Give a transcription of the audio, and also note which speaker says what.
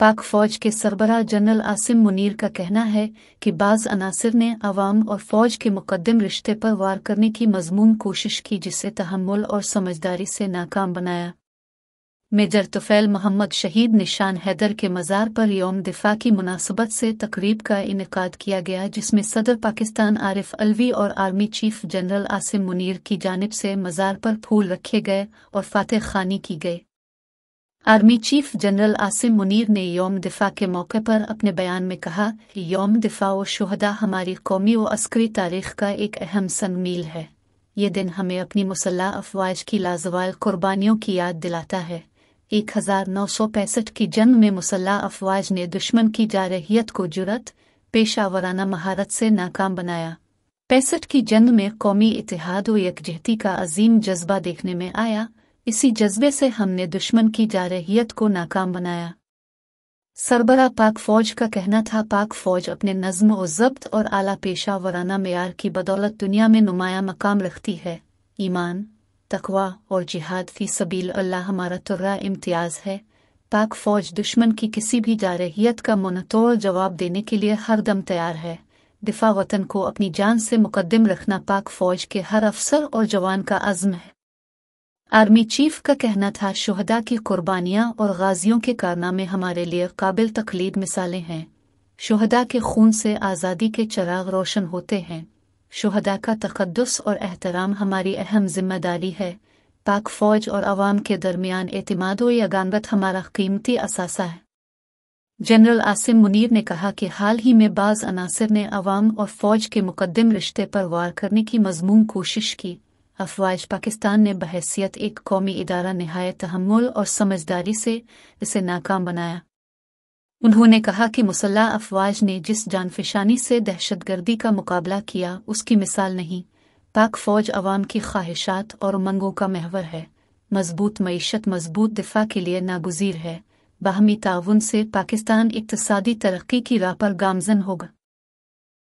Speaker 1: पाक फौज के सरबरा जनरल आसिम मुनीर का कहना है कि बाज़ अनासर ने अवाम और फौज के मुकदम रिश्ते पर वार करने की मजमून कोशिश की जिसे तहमुल और समझदारी से नाकाम बनाया मेजर तुफैल मोहम्मद शहीद निशान हैदर के मज़ार पर योम दिफा की मुनासबत से तकरीब का इनका किया गया जिसमें सदर पाकिस्तान आरिफ अलवी और army chief general Asim Munir की जानब से मज़ार पर फूल रखे गए और फातह खानी की गई army chief general Asim Munir ने योम दिफा के मौके पर अपने बयान में कहा कि योम दिफा व शहदा हमारी कौमी व अस्करी तारीख का एक अहम संगमील है ये दिन हमें अपनी मुसल्ह अफवाज की लाजवाल कुर्बानियों की याद दिलाता है एक हजार नौ सौ पैंसठ की जंग में मुसल्ह अफवाज ने दुश्मन की जारहियत को जुरत पेशा वराना महारत से नाकाम बनाया पैंसठ की जंग में कौमी इतिहाद व यकजहती का अजीम जज्बा देखने में आया इसी जज्बे से हमने दुश्मन की जारहियत को नाकाम बनाया सरबरा पाक फौज का कहना था पाक फौज अपने नज्म व जब्त और आला पेशा वराना मैार की बदौलत दुनिया में नुमाया मकाम रखती है ईमान तकवा और जिहाद फी सबील अल्लाह हमारा तुर्रा इम्तियाज है पाक फौज दुश्मन की किसी भी जारहियत का मुनतोड़ जवाब देने के लिए हर दम तैयार है दिफा वतन को अपनी जान से मुकदम रखना पाक फौज के हर अफसर और जवान का अज़्म है आर्मी चीफ का कहना था शुहदा की कुर्बानियां और गाजियों के कारनामे हमारे लिए काबिल तकलीद मिसालें हैं शुहदा के खून से आज़ादी के चराग रोशन होते हैं शुहदा का तकदस और एहतराम हमारी अहम जिम्मेदारी है पाक फौज और अवाम के दरमियान एतमाद यगानवत हमारा कीमती असासा है जनरल आसिम मुनीर ने कहा कि हाल ही में बाज़ अनासर ने अवाम और फौज के मुकदम रिश्ते पर वार करने की मजमून कोशिश की अफवाज पाकिस्तान ने बहसीत एक कौमी इदारा नहायत तहमुल और समझदारी से इसे नाकाम बनाया उन्होंने कहा कि मुसल्ह अफवाज ने जिस जानफिशानी से दहशतगर्दी का मुकाबला किया उसकी मिसाल नहीं पाक फौज अवाम की ख्वाहिशात और उमंगों का महवर है मजबूत मीशत मजबूत दिफा के लिए नागजीर है बाहमी ताउन से पाकिस्तान इकतसादी तरक्की की राह पर गामजन होगा